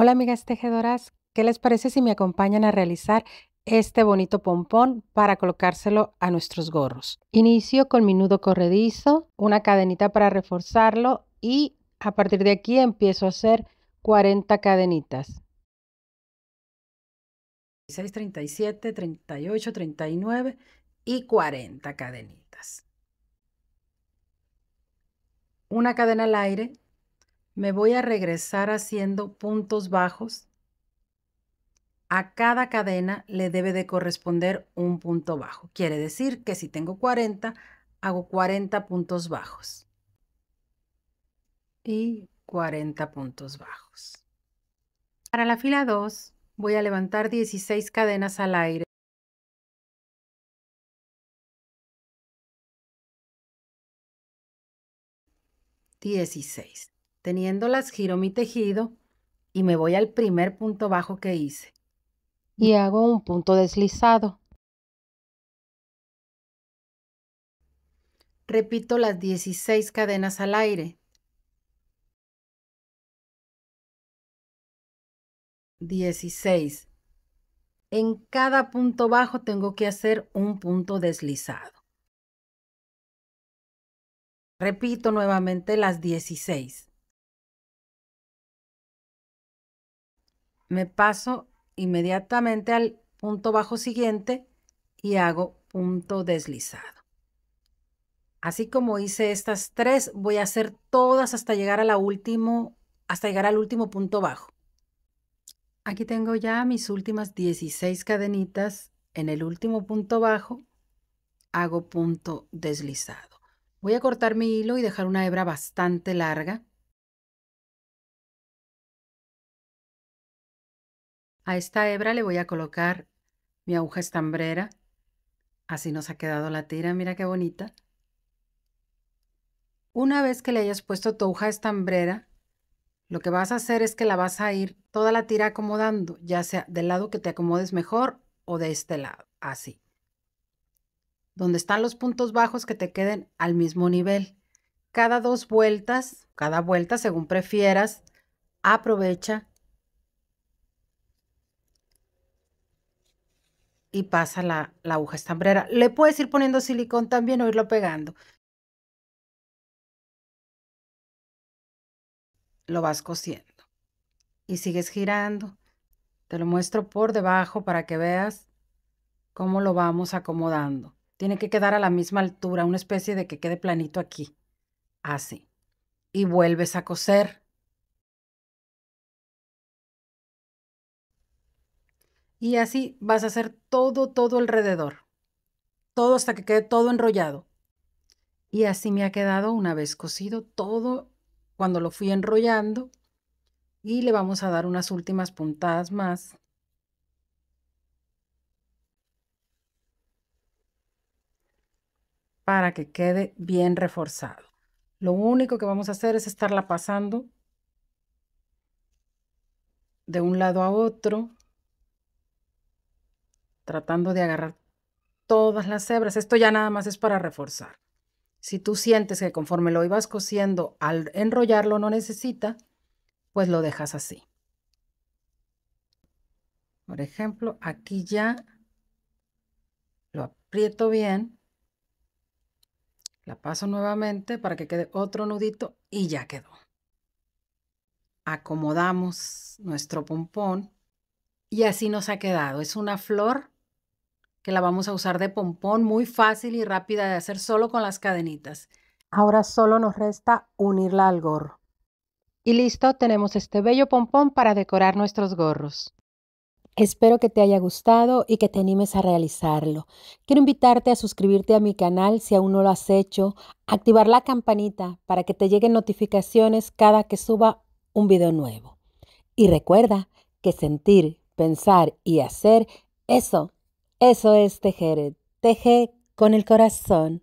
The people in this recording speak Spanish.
Hola amigas tejedoras, ¿qué les parece si me acompañan a realizar este bonito pompón para colocárselo a nuestros gorros? Inicio con mi nudo corredizo, una cadenita para reforzarlo y a partir de aquí empiezo a hacer 40 cadenitas. 36, 37, 38, 39 y 40 cadenitas. Una cadena al aire me voy a regresar haciendo puntos bajos. A cada cadena le debe de corresponder un punto bajo. Quiere decir que si tengo 40, hago 40 puntos bajos. Y 40 puntos bajos. Para la fila 2 voy a levantar 16 cadenas al aire. 16. Teniéndolas giro mi tejido y me voy al primer punto bajo que hice. Y hago un punto deslizado. Repito las 16 cadenas al aire. 16. En cada punto bajo tengo que hacer un punto deslizado. Repito nuevamente las 16. me paso inmediatamente al punto bajo siguiente y hago punto deslizado. Así como hice estas tres, voy a hacer todas hasta llegar, a último, hasta llegar al último punto bajo. Aquí tengo ya mis últimas 16 cadenitas. En el último punto bajo hago punto deslizado. Voy a cortar mi hilo y dejar una hebra bastante larga A esta hebra le voy a colocar mi aguja estambrera. Así nos ha quedado la tira, mira qué bonita. Una vez que le hayas puesto tu aguja estambrera, lo que vas a hacer es que la vas a ir toda la tira acomodando, ya sea del lado que te acomodes mejor o de este lado, así. Donde están los puntos bajos que te queden al mismo nivel. Cada dos vueltas, cada vuelta según prefieras, aprovecha y pasa la, la aguja estambrera. Le puedes ir poniendo silicón también o irlo pegando. Lo vas cosiendo y sigues girando. Te lo muestro por debajo para que veas cómo lo vamos acomodando. Tiene que quedar a la misma altura, una especie de que quede planito aquí. Así. Y vuelves a coser. Y así vas a hacer todo, todo alrededor. Todo hasta que quede todo enrollado. Y así me ha quedado una vez cosido todo cuando lo fui enrollando. Y le vamos a dar unas últimas puntadas más. Para que quede bien reforzado. Lo único que vamos a hacer es estarla pasando de un lado a otro tratando de agarrar todas las hebras. Esto ya nada más es para reforzar. Si tú sientes que conforme lo ibas cosiendo, al enrollarlo no necesita, pues lo dejas así. Por ejemplo, aquí ya lo aprieto bien, la paso nuevamente para que quede otro nudito y ya quedó. Acomodamos nuestro pompón y así nos ha quedado. Es una flor que la vamos a usar de pompón, muy fácil y rápida de hacer solo con las cadenitas. Ahora solo nos resta unirla al gorro. Y listo, tenemos este bello pompón para decorar nuestros gorros. Espero que te haya gustado y que te animes a realizarlo. Quiero invitarte a suscribirte a mi canal si aún no lo has hecho, activar la campanita para que te lleguen notificaciones cada que suba un video nuevo. Y recuerda que sentir, pensar y hacer, eso eso es tejer. Teje con el corazón.